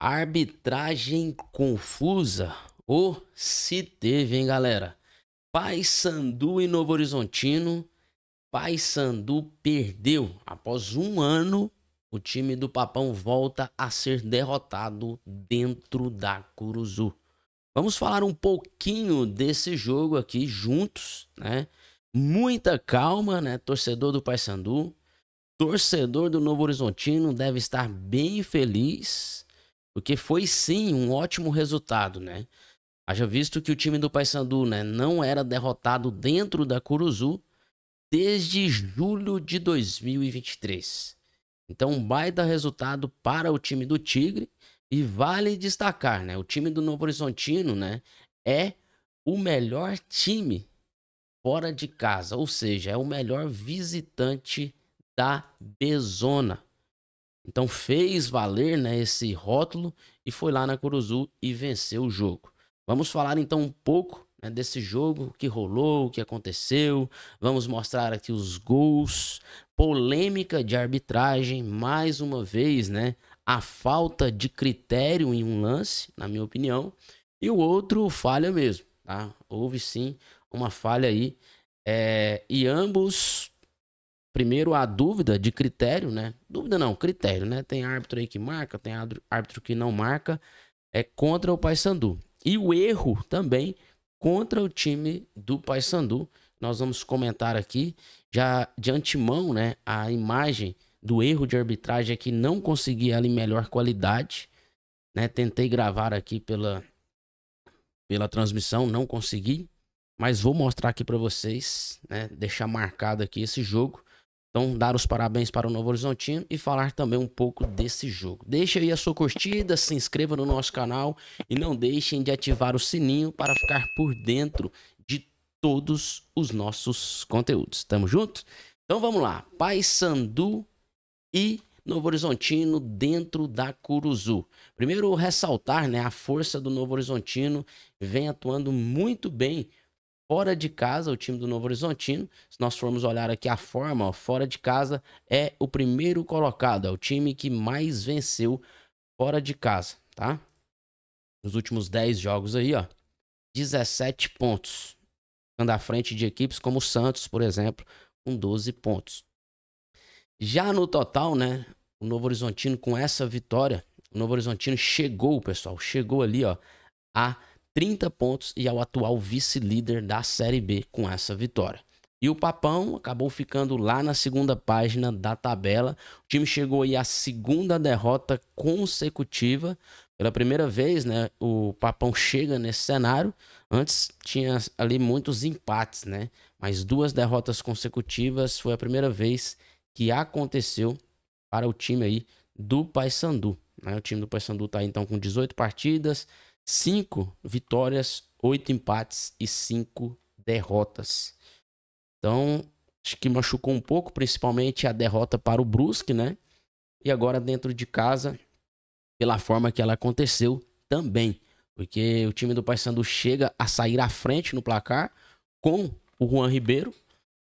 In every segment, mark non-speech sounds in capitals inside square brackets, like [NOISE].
Arbitragem confusa ou oh, se teve, hein, galera? Paysandu e Novo Horizontino. Paysandu perdeu. Após um ano, o time do Papão volta a ser derrotado dentro da Curuzu. Vamos falar um pouquinho desse jogo aqui juntos, né? Muita calma, né? Torcedor do Paysandu, torcedor do Novo Horizontino deve estar bem feliz porque foi sim um ótimo resultado, né? Haja visto que o time do Paysandu né, não era derrotado dentro da Curuzu desde julho de 2023. Então, um baita resultado para o time do Tigre. E vale destacar, né? O time do Novo Horizontino, né? É o melhor time fora de casa, ou seja, é o melhor visitante da Bezona. Então fez valer né, esse rótulo e foi lá na Curuzu e venceu o jogo. Vamos falar então um pouco né, desse jogo, o que rolou, o que aconteceu. Vamos mostrar aqui os gols, polêmica de arbitragem, mais uma vez, né? A falta de critério em um lance, na minha opinião, e o outro falha mesmo, tá? Houve sim uma falha aí. É, e ambos primeiro a dúvida de critério, né? Dúvida não, critério, né? Tem árbitro aí que marca, tem árbitro que não marca, é contra o Paysandu. E o erro também contra o time do Paysandu. Nós vamos comentar aqui já de antemão, né, a imagem do erro de arbitragem é que não consegui ali melhor qualidade, né? Tentei gravar aqui pela pela transmissão, não consegui, mas vou mostrar aqui para vocês, né, deixar marcado aqui esse jogo então, dar os parabéns para o Novo Horizontino e falar também um pouco desse jogo. Deixe aí a sua curtida, se inscreva no nosso canal e não deixem de ativar o sininho para ficar por dentro de todos os nossos conteúdos. Tamo junto? Então vamos lá. Paysandu e Novo Horizontino dentro da Curuzu. Primeiro ressaltar, né, a força do Novo Horizontino vem atuando muito bem Fora de casa, o time do Novo Horizontino, se nós formos olhar aqui a forma, fora de casa é o primeiro colocado, é o time que mais venceu fora de casa, tá? Nos últimos 10 jogos aí, ó, 17 pontos. Ficando à frente de equipes como o Santos, por exemplo, com 12 pontos. Já no total, né, o Novo Horizontino com essa vitória, o Novo Horizontino chegou, pessoal, chegou ali, ó, a 30 pontos e ao é atual vice-líder da Série B com essa vitória. E o Papão acabou ficando lá na segunda página da tabela. O time chegou aí à segunda derrota consecutiva. Pela primeira vez, né, o Papão chega nesse cenário. Antes tinha ali muitos empates, né? Mas duas derrotas consecutivas foi a primeira vez que aconteceu para o time aí do Paysandu. Né? O time do Paysandu está então com 18 partidas, 5 vitórias, 8 empates e 5 derrotas. Então, acho que machucou um pouco, principalmente a derrota para o Brusque, né? E agora dentro de casa, pela forma que ela aconteceu também. Porque o time do Paysandu chega a sair à frente no placar com o Juan Ribeiro,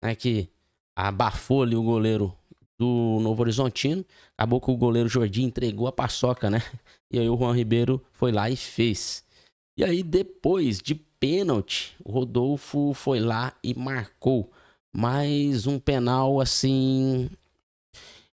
né, que abafou ali o goleiro do Novo Horizontino. Acabou que o goleiro Jordi entregou a paçoca, né? E aí o Juan Ribeiro foi lá e fez. E aí depois de pênalti, o Rodolfo foi lá e marcou mais um penal assim,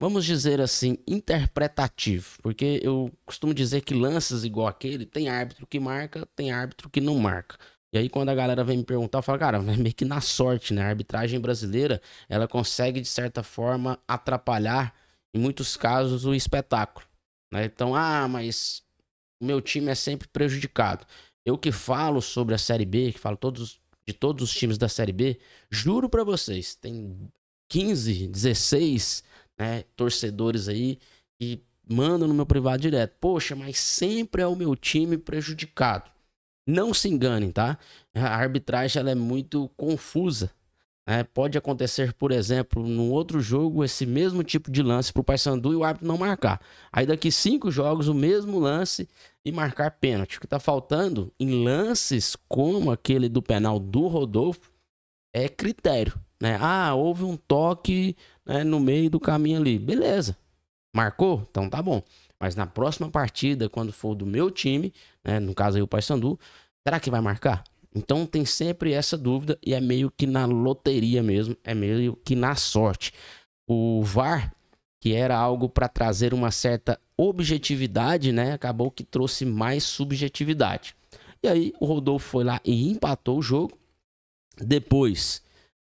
vamos dizer assim, interpretativo, porque eu costumo dizer que lances igual aquele tem árbitro que marca, tem árbitro que não marca. E aí quando a galera vem me perguntar, eu falo, cara, é meio que na sorte, né? A arbitragem brasileira, ela consegue de certa forma atrapalhar em muitos casos o espetáculo. Né? Então, ah, mas o meu time é sempre prejudicado. Eu que falo sobre a Série B, que falo todos, de todos os times da Série B, juro para vocês, tem 15, 16 né, torcedores aí que mandam no meu privado direto. Poxa, mas sempre é o meu time prejudicado. Não se enganem, tá? A arbitragem ela é muito confusa. É, pode acontecer, por exemplo, num outro jogo, esse mesmo tipo de lance para o Paysandu e o árbitro não marcar. Aí daqui cinco jogos, o mesmo lance e marcar pênalti. O que está faltando em lances como aquele do penal do Rodolfo é critério. Né? Ah, houve um toque né, no meio do caminho ali. Beleza. Marcou? Então tá bom. Mas na próxima partida, quando for do meu time, né, no caso aí o Paysandu, será que vai marcar? Então tem sempre essa dúvida e é meio que na loteria mesmo, é meio que na sorte. O VAR, que era algo para trazer uma certa objetividade, né, acabou que trouxe mais subjetividade. E aí o Rodolfo foi lá e empatou o jogo. Depois,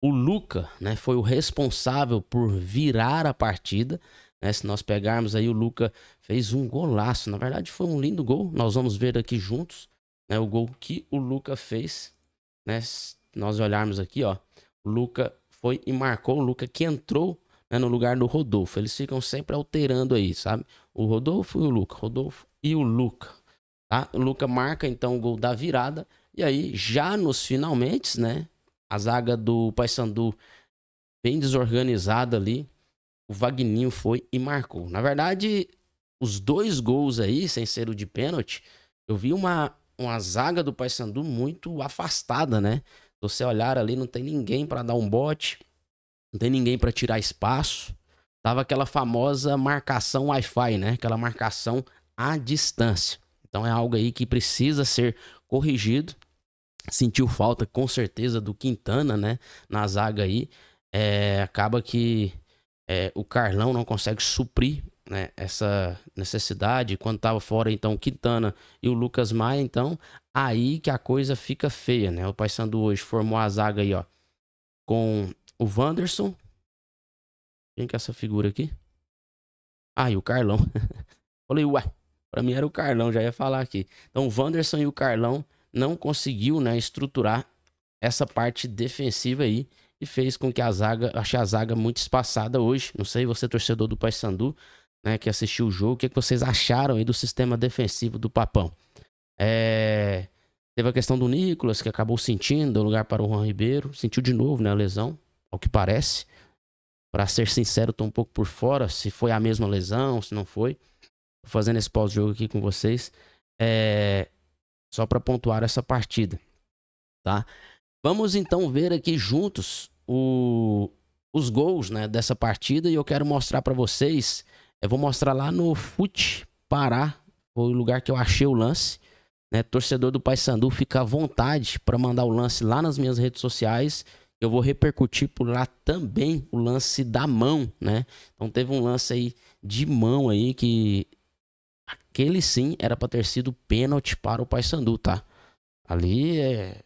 o Luca, né, foi o responsável por virar a partida. Né? Se nós pegarmos aí, o Luca fez um golaço. Na verdade, foi um lindo gol. Nós vamos ver aqui juntos né? O gol que o Luca fez, né? Se nós olharmos aqui, ó, o Luca foi e marcou o Luca que entrou né, no lugar do Rodolfo. Eles ficam sempre alterando aí, sabe? O Rodolfo e o Luca, Rodolfo e o Luca. Tá? O Luca marca então o gol da virada e aí já nos finalmente, né? A zaga do Paysandu bem desorganizada ali, o Vagninho foi e marcou. Na verdade, os dois gols aí, sem ser o de pênalti, eu vi uma uma zaga do Paysandu muito afastada, né? Se você olhar ali, não tem ninguém para dar um bote, não tem ninguém para tirar espaço. Tava aquela famosa marcação Wi-Fi, né? Aquela marcação à distância. Então é algo aí que precisa ser corrigido. Sentiu falta, com certeza, do Quintana, né? Na zaga aí. É, acaba que é, o Carlão não consegue suprir né, essa necessidade quando estava fora então Quintana e o Lucas Maia, então aí que a coisa fica feia, né? O Paysandu hoje formou a zaga aí, ó, com o Wanderson. Quem que é essa figura aqui? Ah, e o Carlão. [LAUGHS] Falei, ué para mim era o Carlão, já ia falar aqui. Então, o Wanderson e o Carlão não conseguiu, né, estruturar essa parte defensiva aí e fez com que a zaga, achei a zaga muito espaçada hoje. Não sei, você torcedor do Paysandu, né, que assistiu o jogo, o que, é que vocês acharam aí do sistema defensivo do Papão? É... Teve a questão do Nicolas, que acabou sentindo o lugar para o Juan Ribeiro. Sentiu de novo, né, a lesão, ao que parece. Para ser sincero, estou um pouco por fora se foi a mesma lesão, se não foi. Tô fazendo esse pós-jogo aqui com vocês. É... Só para pontuar essa partida, tá? Vamos então ver aqui juntos o... os gols né, dessa partida e eu quero mostrar para vocês eu vou mostrar lá no Fute Pará, foi o lugar que eu achei o lance. Né? Torcedor do Paysandu, fica à vontade para mandar o lance lá nas minhas redes sociais. Eu vou repercutir por lá também o lance da mão, né? Então teve um lance aí de mão aí que aquele sim era para ter sido pênalti para o Paysandu, tá? Ali é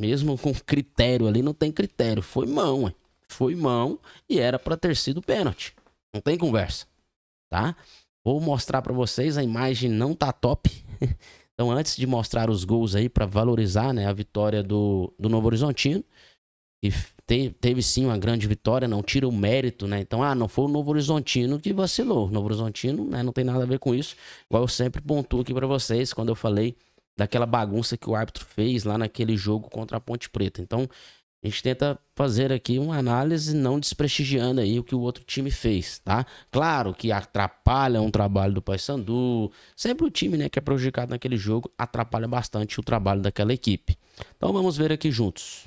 mesmo com critério ali não tem critério, foi mão, foi mão e era para ter sido pênalti. Não tem conversa tá? Vou mostrar para vocês, a imagem não tá top. [LAUGHS] Então, antes de mostrar os gols aí para valorizar, né, a vitória do, do Novo Horizontino, e te, teve sim uma grande vitória, não tira o mérito, né? Então, ah, não foi o Novo Horizontino que vacilou. O Novo Horizontino, né, não tem nada a ver com isso. Igual eu sempre pontuo aqui para vocês quando eu falei daquela bagunça que o árbitro fez lá naquele jogo contra a Ponte Preta. Então, a gente tenta fazer aqui uma análise não desprestigiando aí o que o outro time fez, tá? Claro que atrapalha um trabalho do Paysandu, sempre o time, né, que é prejudicado naquele jogo atrapalha bastante o trabalho daquela equipe. Então vamos ver aqui juntos.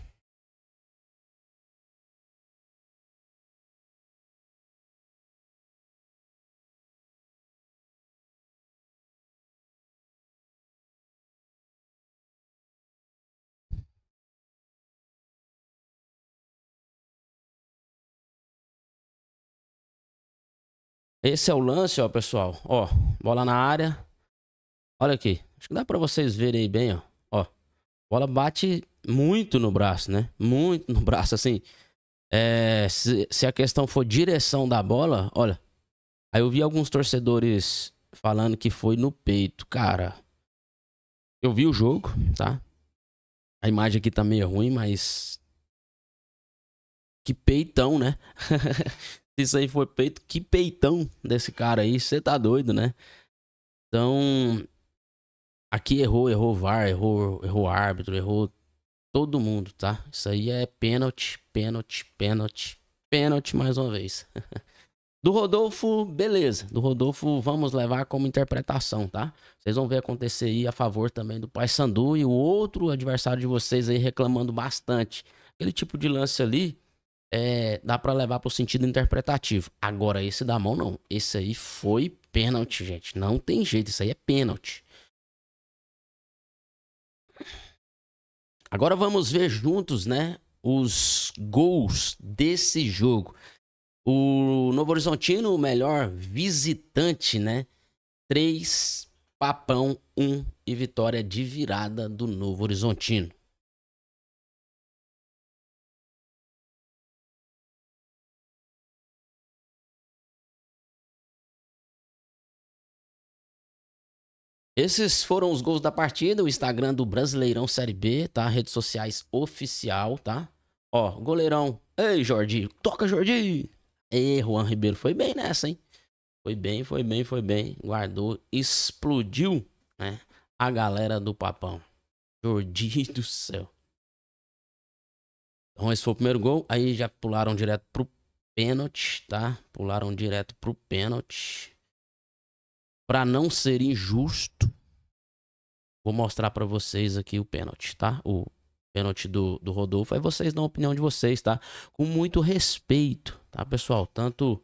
Esse é o lance, ó, pessoal. Ó, bola na área. Olha aqui. Acho que dá pra vocês verem aí bem, ó. Ó, bola bate muito no braço, né? Muito no [LAUGHS] braço, assim. É, se, se a questão for direção da bola, olha. Aí eu vi alguns torcedores falando que foi no peito. Cara, eu vi o jogo, tá? A imagem aqui tá meio ruim, mas. Que peitão, né? [LAUGHS] isso aí foi peito. Que peitão desse cara aí. Você tá doido, né? Então. Aqui errou, errou VAR, errou, errou árbitro, errou todo mundo, tá? Isso aí é pênalti, pênalti, pênalti, pênalti mais uma vez. [LAUGHS] Do Rodolfo, beleza. Do Rodolfo, vamos levar como interpretação, tá? Vocês vão ver acontecer aí a favor também do Paysandu e o outro adversário de vocês aí reclamando bastante. Aquele tipo de lance ali é, dá para levar pro sentido interpretativo. Agora, esse da mão, não. Esse aí foi pênalti, gente. Não tem jeito, isso aí é pênalti. Agora vamos ver juntos, né, os gols desse jogo. O Novo Horizontino, o melhor visitante, né? 3, Papão 1 um, e vitória de virada do Novo Horizontino. Esses foram os gols da partida. O Instagram do Brasileirão Série B, tá? Redes sociais oficial, tá? Ó, goleirão. Ei, Jordi. Toca, Jordi. Ei, Juan Ribeiro. Foi bem nessa, hein? Foi bem, foi bem, foi bem. Guardou. Explodiu, né? A galera do papão. Jordi [LAUGHS] do céu. Então, esse foi o primeiro gol. Aí já pularam direto pro pênalti, tá? Pularam direto pro pênalti. Para não ser injusto, vou mostrar para vocês aqui o pênalti, tá? O pênalti do, do Rodolfo. Aí vocês dão a opinião de vocês, tá? Com muito respeito, tá, pessoal? Tanto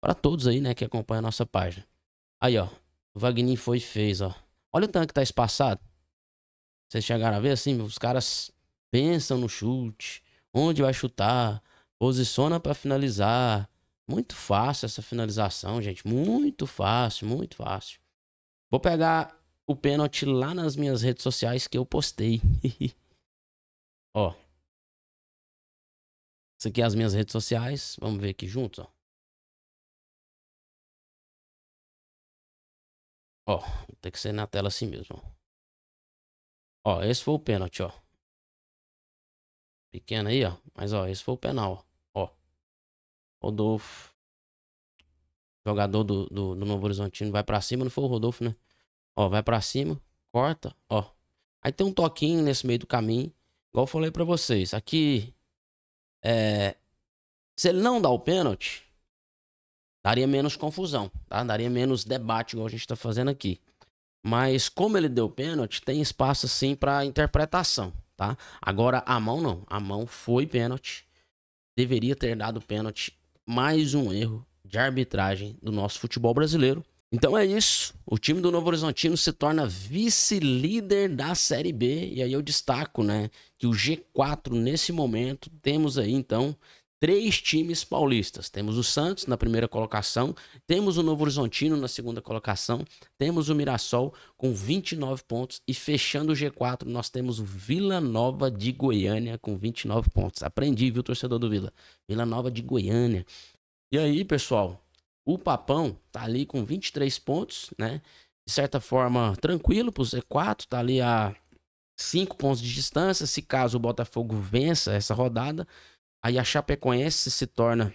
para todos aí, né, que acompanham a nossa página. Aí, ó. O Vagnin foi e fez, ó. Olha o tanque que tá espaçado. Vocês chegaram a ver assim? Os caras pensam no chute, onde vai chutar, posiciona para finalizar. Muito fácil essa finalização, gente. Muito fácil, muito fácil. Vou pegar o pênalti lá nas minhas redes sociais que eu postei. [LAUGHS] ó. Isso aqui é as minhas redes sociais. Vamos ver aqui juntos, ó. Ó, tem que ser na tela assim mesmo. Ó, esse foi o pênalti, ó. Pequeno aí, ó. Mas, ó, esse foi o penal, ó. Rodolfo. Jogador do, do, do Novo Horizontino vai para cima, não foi o Rodolfo, né? Ó, vai para cima, corta, ó. Aí tem um toquinho nesse meio do caminho, igual eu falei para vocês. Aqui, é, se ele não dá o pênalti, daria menos confusão, tá? daria menos debate, igual a gente está fazendo aqui. Mas como ele deu pênalti, tem espaço sim para interpretação, tá? Agora a mão não, a mão foi pênalti, deveria ter dado pênalti mais um erro de arbitragem do nosso futebol brasileiro. Então é isso. O time do Novo Horizontino se torna vice-líder da Série B. E aí eu destaco, né, que o G4 nesse momento temos aí então três times paulistas. Temos o Santos na primeira colocação, temos o Novo Horizontino na segunda colocação, temos o Mirassol com 29 pontos e fechando o G4 nós temos o Vila Nova de Goiânia com 29 pontos. Aprendi, viu, torcedor do Vila? Vila Nova de Goiânia. E aí, pessoal, o Papão tá ali com 23 pontos, né? De certa forma, tranquilo pro Z4, tá ali a 5 pontos de distância. Se caso o Botafogo vença essa rodada, Aí a Chapecoense se torna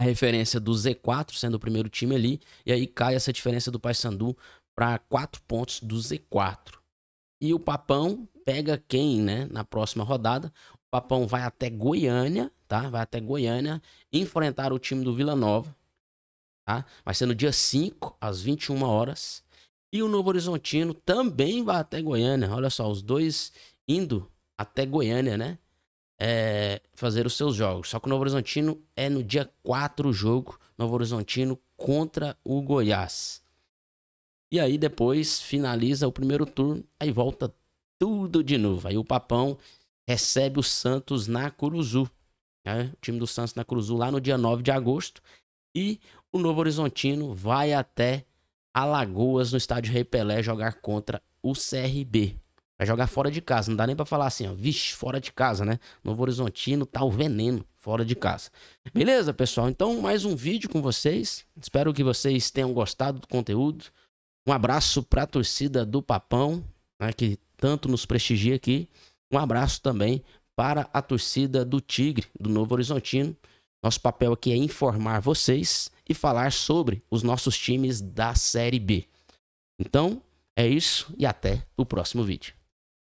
a referência do Z4, sendo o primeiro time ali. E aí cai essa diferença do Paysandu para 4 pontos do Z4. E o Papão pega quem, né? Na próxima rodada. O Papão vai até Goiânia, tá? Vai até Goiânia enfrentar o time do Vila Nova, tá? Vai ser no dia 5, às 21 horas. E o Novo Horizontino também vai até Goiânia. Olha só, os dois indo até Goiânia, né? é, fazer os seus jogos. Só que o Novo Horizontino é no dia 4 o jogo, Novo Horizontino contra o Goiás. E aí depois finaliza o primeiro turno, aí volta tudo de novo. Aí o Papão recebe o Santos na Curuzu. Né? O time do Santos na Curuzu lá no dia 9 de agosto. E o Novo Horizontino vai até Alagoas, no estádio Rei Pelé, jogar contra o CRB. Vai jogar fora de casa. Não dá nem pra falar assim, ó. Vixe, fora de casa, né? Novo Horizontino tá o veneno fora de casa. Beleza, pessoal? Então, mais um vídeo com vocês. Espero que vocês tenham gostado do conteúdo. Um abraço pra torcida do Papão, né, que tanto nos prestigia aqui. Um abraço também para a torcida do Tigre, do Novo Horizontino. Nosso papel aqui é informar vocês e falar sobre os nossos times da Série B. Então, é isso e até o próximo vídeo.